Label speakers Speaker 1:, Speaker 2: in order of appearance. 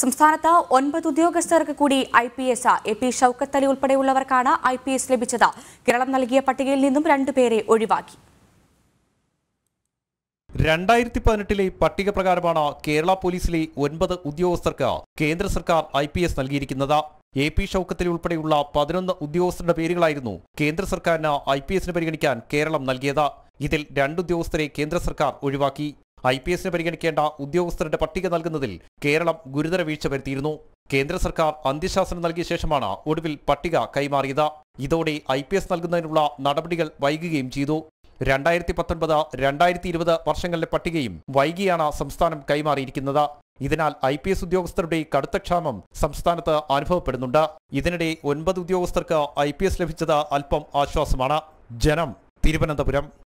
Speaker 1: സംസ്ഥാനത്ത് ഒൻപത് ഉദ്യോഗസ്ഥർക്ക് കൂടി I P S A P Shoukathali ഉൾപ്പെടെയുള്ളവർക്കാണ് ഐ പി എസ് ലഭിച്ചത് കേരളം നൽകിയ പട്ടികയിൽ നിന്നും രണ്ടുപേരെ ഒഴിവാക്കി
Speaker 2: രണ്ടായിരത്തി പതിനെട്ടിലെ പട്ടിക പ്രകാരമാണ് കേരള പോലീസിലെ ഒൻപത് ഉദ്യോഗസ്ഥർക്ക് കേന്ദ്ര സർക്കാർ ഐ പി എസ് നൽകിയിരിക്കുന്നത് എ പി ഷൌക്കത്തിൽ ഉൾപ്പെടെയുള്ള പതിനൊന്ന് ഉദ്യോഗസ്ഥരുടെ പേരുകളായിരുന്നു കേന്ദ്ര സർക്കാരിന് ഐ പി എസിന് പരിഗണിക്കാൻ കേരളം നൽകിയത് ഇതിൽ രണ്ടുദ്യോഗസ്ഥരെ കേന്ദ്ര സർക്കാർ ഒഴിവാക്കി ഐ പി എസിന് പരിഗണിക്കേണ്ട ഉദ്യോഗസ്ഥരുടെ പട്ടിക നൽകുന്നതിൽ കേരളം ഗുരുതര വീഴ്ച വരുത്തിയിരുന്നു കേന്ദ്ര സർക്കാർ അന്ത്യശാസനം നൽകിയ ശേഷമാണ് ഒടുവിൽ പട്ടിക കൈമാറിയത് ഇതോടെ ഐ പി എസ് നൽകുന്നതിനുള്ള നടപടികൾ വൈകുകയും ചെയ്തു രണ്ടായിരത്തി പത്തൊൻപത് രണ്ടായിരത്തി ഇരുപത് വർഷങ്ങളിലെ പട്ടികയും വൈകിയാണ് സംസ്ഥാനം കൈമാറിയിരിക്കുന്നത് ഇതിനാൽ ഐ പി എസ് ഉദ്യോഗസ്ഥരുടെ കടുത്ത ക്ഷാമം സംസ്ഥാനത്ത് അനുഭവപ്പെടുന്നുണ്ട് ഇതിനിടെ ഒൻപത് ഉദ്യോഗസ്ഥർക്ക് ഐ പി എസ് ലഭിച്ചത് അല്പം ആശ്വാസമാണ് ജനം തിരുവനന്തപുരം